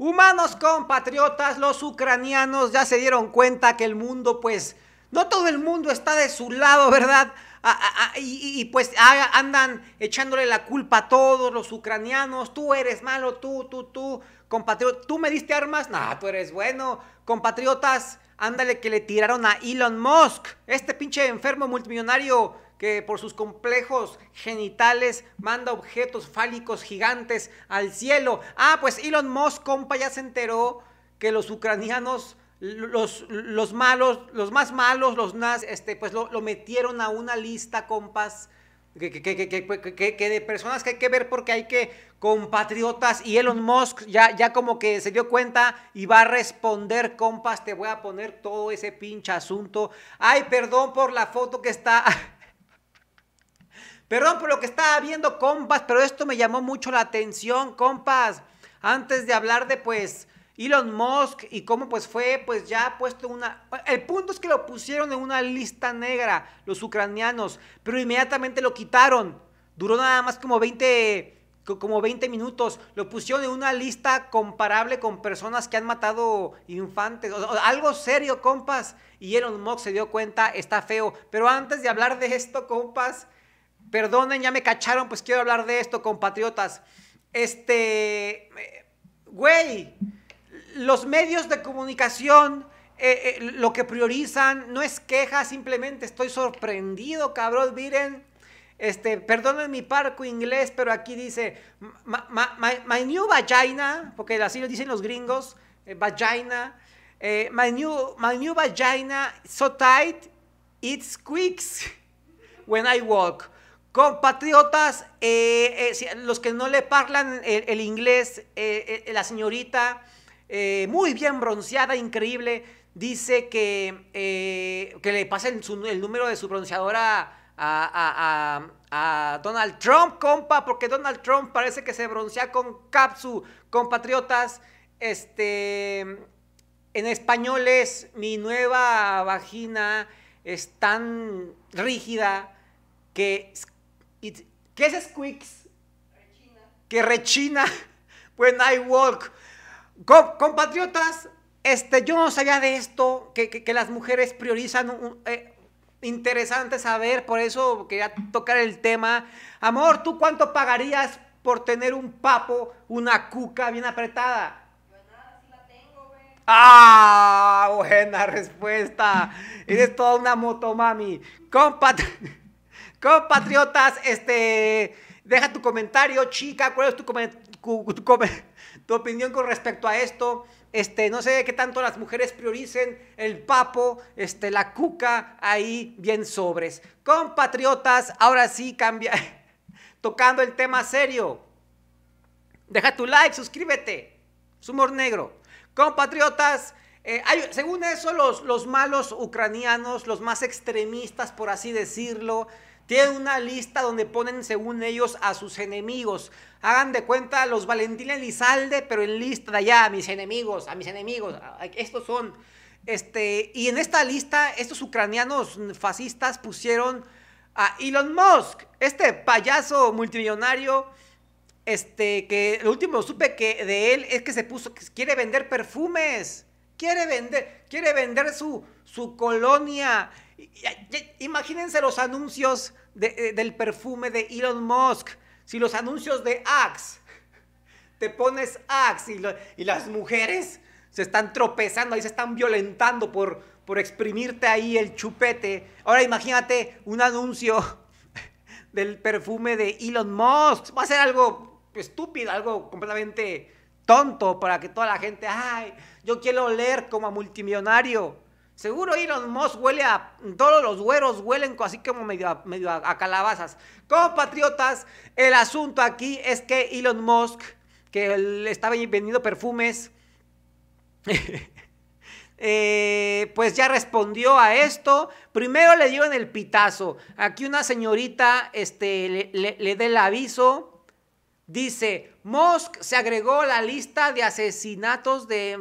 Humanos compatriotas, los ucranianos ya se dieron cuenta que el mundo, pues, no todo el mundo está de su lado, ¿verdad? Ah, ah, ah, y, pues andan echándole la culpa a todos los ucranianos. Tú eres malo, tú, tú, tú. Compatriota, ¿tú me diste armas? No, tú eres bueno. Compatriotas, ándale que le tiraron a Elon Musk, este pinche enfermo multimillonario que por sus complejos genitales manda objetos fálicos gigantes al cielo. Ah, pues Elon Musk, compa, ya se enteró que los ucranianos los, los, malos, los más malos, los naz este, pues lo, metieron a una lista, compas, que, de personas que hay que ver porque hay que compatriotas y Elon Musk ya, ya como que se dio cuenta y va a responder, compas, te voy a poner todo ese pinche asunto. Ay, perdón por la foto que está Perdón por lo que estaba viendo, compas, pero esto me llamó mucho la atención, compas. Antes de hablar de, pues, Elon Musk y cómo, pues, fue, pues, ya puesto una... El punto es que lo pusieron en una lista negra los ucranianos, pero inmediatamente lo quitaron. Duró nada más como 20 como minutos, lo pusieron en una lista comparable con personas que han matado infantes, algo serio, compas. Y Elon Musk se dio cuenta, está feo. Pero antes de hablar de esto, compas, Perdonen, ya me cacharon, pues quiero hablar de esto, compatriotas. Este, güey, los medios de comunicación eh, eh, lo que priorizan no es queja, simplemente estoy sorprendido, cabrón. Miren, este, perdonen mi parco inglés, pero aquí dice, my, new vagina, porque así lo dicen los gringos, eh, vagina, my, new, my new vagina, so tight, it squeaks when I walk. Compatriotas, eh, eh, los que no le parlan el, inglés, eh, la señorita, muy bien bronceada, increíble, dice que, que le pasen el, número de su bronceadora a, Donald Trump, compa, porque Donald Trump parece que se broncea con Capsu, compatriotas, este, en español es mi nueva vagina es tan rígida que ¿Qué es squeaks? Rechina. Que rechina when pues, I walk. compatriotas, este, yo no sabía de esto, que, las mujeres priorizan eh, interesante saber, por eso quería tocar el tema. Amor, ¿tú cuánto pagarías por tener un papo, una cuca bien apretada? Yo nada, la Ah, buena respuesta. Eres toda una moto mami, Compatriotas Compatriotas, este, deja tu comentario, chica, cuál es tu, opinión con respecto a esto. Este, no sé qué tanto las mujeres prioricen el papo, este, la cuca, ahí bien sobres. Compatriotas, ahora sí cambia, tocando el tema serio. Deja tu like, suscríbete. Sumor negro. Compatriotas, eh, según eso, los, los malos ucranianos, los más extremistas, por así decirlo, tienen una lista donde ponen, según ellos, a sus enemigos. Hagan de cuenta los Valentín Elizalde, pero en lista de allá, a mis enemigos, a mis enemigos. Estos son. Este, y en esta lista, estos ucranianos fascistas pusieron a Elon Musk, este payaso multimillonario. Este, que lo último supe que de él es que se puso, quiere vender perfumes. Quiere vender, quiere vender su, su colonia Imagínense los anuncios eh, del perfume de Elon Musk. Si los anuncios de Axe, te pones Axe y, las mujeres se están tropezando ahí, se están violentando por, por exprimirte ahí el chupete. Ahora imagínate un anuncio del perfume de Elon Musk. Va a ser algo estúpido, algo completamente tonto para que toda la gente, ay, yo quiero oler como a multimillonario. Seguro Elon Musk huele a. Todos los güeros huelen así como medio a, calabazas. Compatriotas, el asunto aquí es que Elon Musk, que le estaba vendiendo perfumes, eh, pues ya respondió a esto. Primero le dio en el pitazo. Aquí una señorita este, le, dé le el aviso. Dice, Musk se agregó la lista de asesinatos de,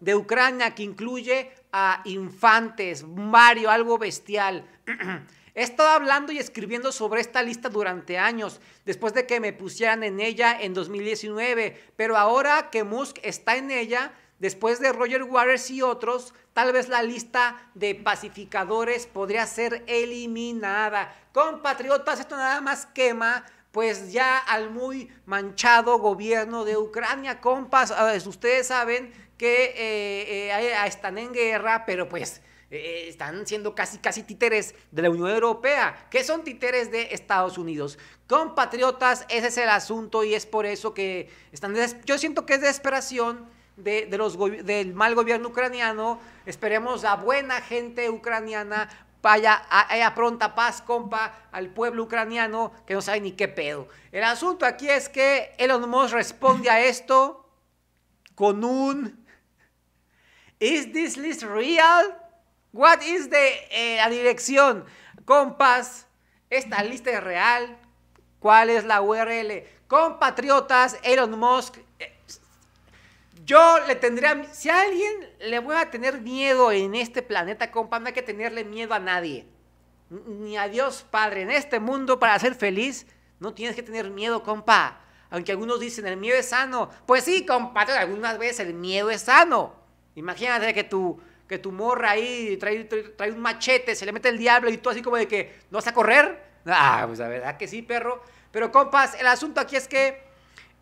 de Ucrania que incluye a infantes, Mario, algo bestial. He estado hablando y escribiendo sobre esta lista durante años, después de que me pusieran en ella en 2019, pero ahora que Musk está en ella, después de Roger Waters y otros, tal vez la lista de pacificadores podría ser eliminada. Compatriotas, esto nada más quema pues ya al muy manchado gobierno de Ucrania. Compas, ustedes saben que eh, eh, están en guerra, pero pues... Eh, están siendo casi, casi títeres de la Unión Europea, que son títeres de Estados Unidos. Compatriotas, ese es el asunto y es por eso que están... Yo siento que es desesperación de, del mal gobierno ucraniano. Esperemos a buena gente ucraniana vaya, haya pronta paz, compa, al pueblo ucraniano que no sabe ni qué pedo. El asunto aquí es que Elon Musk responde a esto con un ¿Is this list real? What is the eh, la dirección? Compas, esta lista es real. ¿Cuál es la URL? Compatriotas, Elon Musk eh, yo le tendría. Si a alguien le voy a tener miedo en este planeta, compa, no hay que tenerle miedo a nadie. Ni a Dios Padre. En este mundo, para ser feliz, no tienes que tener miedo, compa. Aunque algunos dicen el miedo es sano. Pues sí, compa, algunas veces el miedo es sano. Imagínate que tu, que tu morra ahí trae, un machete, se le mete el diablo y tú así como de que no vas a correr. Ah, pues la verdad que sí, perro. Pero, compas, el asunto aquí es que.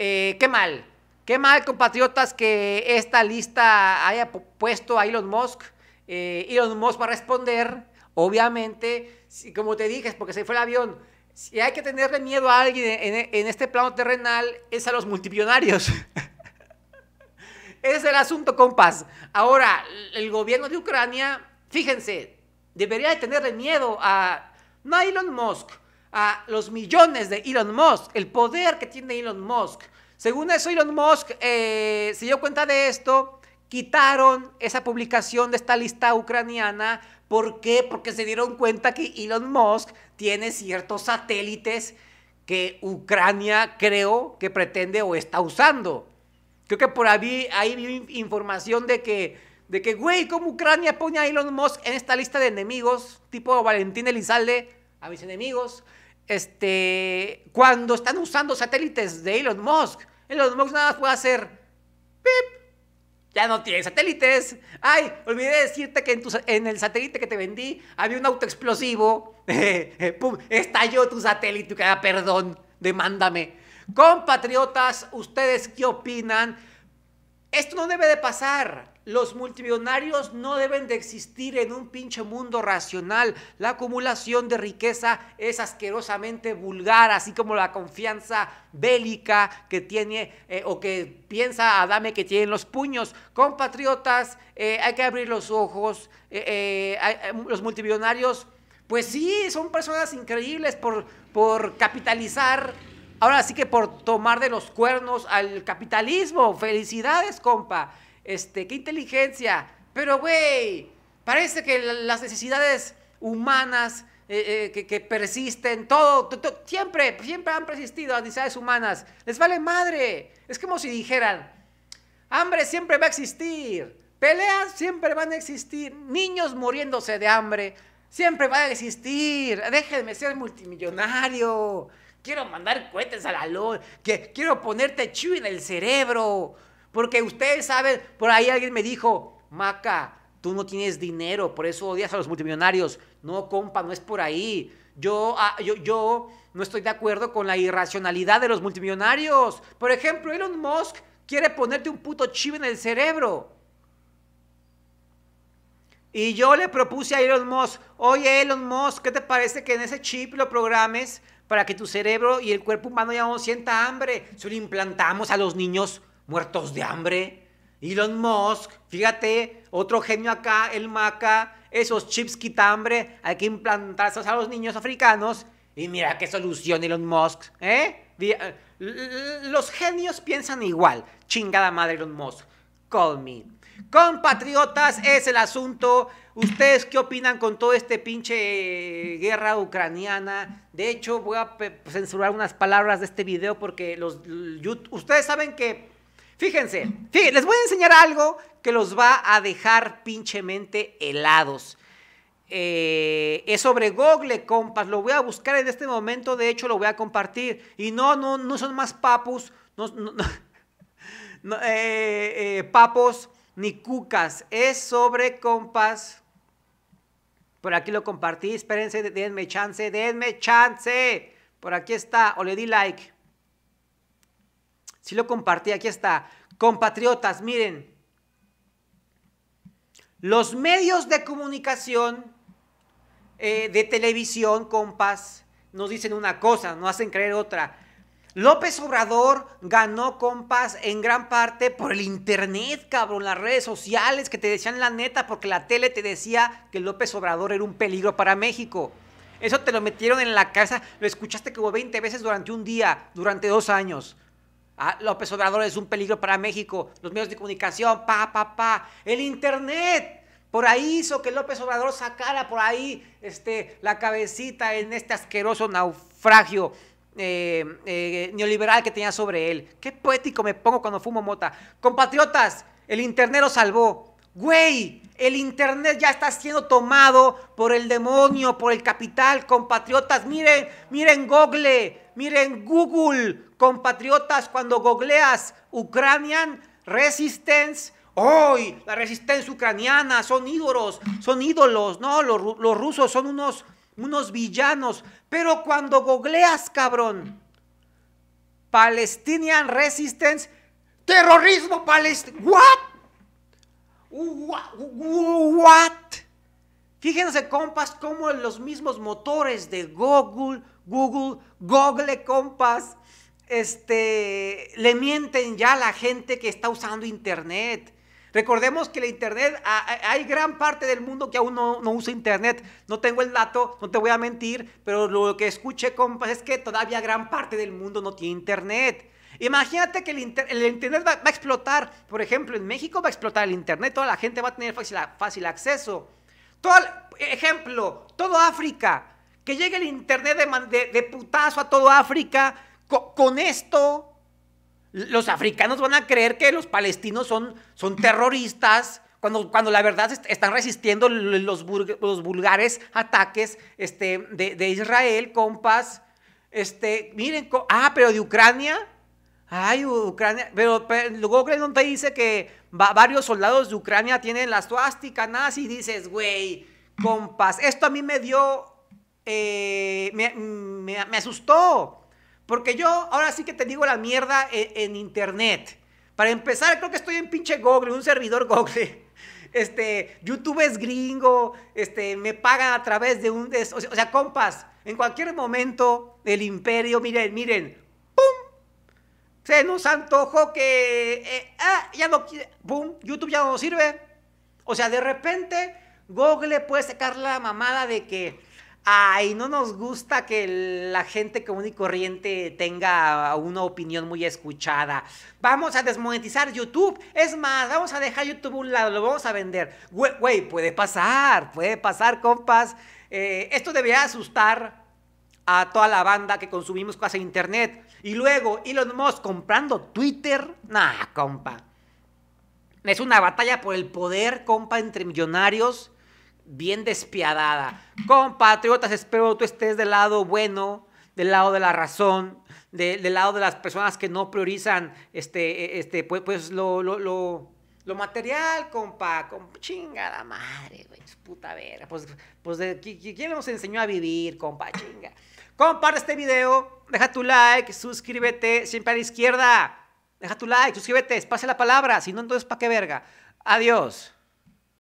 Eh, qué mal Qué mal, compatriotas, que esta lista haya puesto a Elon Musk. Eh, Elon Musk va a responder, obviamente, como te dije, porque se fue el avión. Si hay que tenerle miedo a alguien en, este plano terrenal, es a los multimillonarios. es el asunto, compas. Ahora, el gobierno de Ucrania, fíjense, debería de tenerle miedo a no a Elon Musk, a los millones de Elon Musk, el poder que tiene Elon Musk, según eso, Elon Musk eh, se dio cuenta de esto, quitaron esa publicación de esta lista ucraniana. ¿Por qué? Porque se dieron cuenta que Elon Musk tiene ciertos satélites que Ucrania creo que pretende o está usando. Creo que por ahí, hay información de que, de que, güey, ¿cómo Ucrania pone a Elon Musk en esta lista de enemigos? Tipo Valentín Elizalde, a mis enemigos este, cuando están usando satélites de Elon Musk. Elon Musk nada más puede hacer pip. Ya no tiene satélites. Ay, olvidé decirte que en, el satélite que te vendí había un auto explosivo. Pum, estalló tu satélite. Ah, perdón, demándame. Compatriotas, ¿ustedes qué opinan? Esto no debe de pasar. Los multimillonarios no deben de existir en un pinche mundo racional. La acumulación de riqueza es asquerosamente vulgar, así como la confianza bélica que tiene eh, o que piensa Adame que tiene en los puños. Compatriotas, eh, hay que abrir los ojos. Eh, los multimillonarios, pues sí, son personas increíbles por, por capitalizar Ahora sí que por tomar de los cuernos al capitalismo. Felicidades, compa este, qué inteligencia. Pero, güey, parece que las necesidades humanas eh, eh, que, persisten, todo, siempre, siempre han persistido las necesidades humanas. Les vale madre. Es como si dijeran, hambre siempre va a existir, peleas siempre van a existir, niños muriéndose de hambre, siempre van a existir. Déjenme ser multimillonario. Quiero mandar cohetes a la luz. Que, quiero ponerte chu en el cerebro. Porque ustedes saben, por ahí alguien me dijo, Maca, tú no tienes dinero, por eso odias a los multimillonarios. No, compa, no es por ahí. Ah, yo, yo, no estoy de acuerdo con la irracionalidad de los multimillonarios. Por ejemplo, Elon Musk quiere ponerte un puto chip en el cerebro. Y yo le propuse a Elon Musk, oye Elon Musk, ¿qué te parece que en ese chip lo programes para que tu cerebro y el cuerpo humano ya no sienta hambre? Si lo implantamos a los niños muertos de hambre. Elon Musk, fíjate, otro genio acá, el maca, esos chips quitan hambre, hay que implantarlos a los niños africanos. Y mira qué solución Elon Musk, ¿eh? eh los genios piensan igual. Chingada madre Elon Musk. Call me. Compatriotas, es el asunto. ¿Ustedes qué opinan con todo este pinche guerra ucraniana? De hecho, voy a censurar unas palabras de este video porque los... ustedes saben que Fíjense, fíjense, les voy a enseñar algo que los va a dejar pinchemente helados. Eh, es sobre Google, compas. Lo voy a buscar en este momento. De hecho, lo voy a compartir. Y no, no, no son más papus. Eh, eh, papos ni cucas. Es sobre, compas. Por aquí lo compartí. Espérense, denme chance, denme chance. Por aquí está. O le di like. Si lo compartí, aquí está. Compatriotas, miren. Los medios de comunicación, eh, de televisión, compas, nos dicen una cosa, nos hacen creer otra. López Obrador ganó, compas, en gran parte por el internet, cabrón, las redes sociales que te decían la neta, porque la tele te decía que López Obrador era un peligro para México. Eso te lo metieron en la casa. lo escuchaste como 20 veces durante un día, durante dos años. Ah, López Obrador es un peligro para México, los medios de comunicación, pa, pa, pa, el Internet. Por ahí hizo que López Obrador sacara por ahí este, la cabecita en este asqueroso naufragio eh, eh, neoliberal que tenía sobre él. Qué poético me pongo cuando fumo mota. Compatriotas, el Internet lo salvó. Güey, el Internet ya está siendo tomado por el demonio, por el capital, compatriotas. Miren, miren Google, miren Google Compatriotas, cuando googleas ucranian Resistance, hoy la resistencia ucraniana son ídolos, son ídolos, no, los, rusos son unos, unos villanos. Pero cuando googleas, cabrón, Palestinian Resistance, terrorismo palestino, what? What? Fíjense, compas, como los mismos motores de Google, Google, Google, compas, este, le mienten ya a la gente que está usando Internet. Recordemos que la Internet, hay gran parte del mundo que aún no, usa Internet. No tengo el dato, no te voy a mentir, pero lo que escuché, compas, es que todavía gran parte del mundo no tiene Internet. Imagínate que el, Internet va, a explotar. Por ejemplo, en México va a explotar el Internet, toda la gente va a tener fácil, acceso. Todo, ejemplo, todo África, que llegue el Internet de, de, de putazo a todo África con esto, los africanos van a creer que los palestinos son, son terroristas. Cuando, cuando, la verdad están resistiendo los, los vulgares ataques este, de, Israel, compas. Este, miren, ah, pero de Ucrania. Ay, Ucrania. Pero, luego te dice que varios soldados de Ucrania tienen la suástica nazi. Y dices, güey, compas, esto a mí me dio. Eh, me, me asustó. Porque yo ahora sí que te digo la mierda en, internet. Para empezar, creo que estoy en pinche Google, un servidor Google. Este, YouTube es gringo, este, me pagan a través de un... o sea, compas, en cualquier momento el imperio, miren, miren, ¡pum! Se nos antojo que... Eh, ah, ya no... ¡Pum! YouTube ya no nos sirve. O sea, de repente Google puede sacar la mamada de que Ay, no nos gusta que la gente común y corriente tenga una opinión muy escuchada. Vamos a desmonetizar YouTube. Es más, vamos a dejar YouTube a un lado, lo vamos a vender. Güey, puede pasar, puede pasar, compas. Eh, esto debería asustar a toda la banda que consumimos cosas en Internet. Y luego Elon Musk comprando Twitter. Nah, compa. Es una batalla por el poder, compa, entre millonarios bien despiadada. Compatriotas, espero tú estés del lado bueno, del lado de la razón, del lado de las personas que no priorizan este, e, este, pues, pues lo, lo, lo, material, compa, compa, chingada madre, güey, puta verga. Pues, pues ¿quién nos enseñó a vivir, compa, chinga? Comparte este video, deja tu like, suscríbete, siempre a la izquierda. Deja tu like, suscríbete, pase la palabra, si no, entonces, ¿para qué verga? Adiós.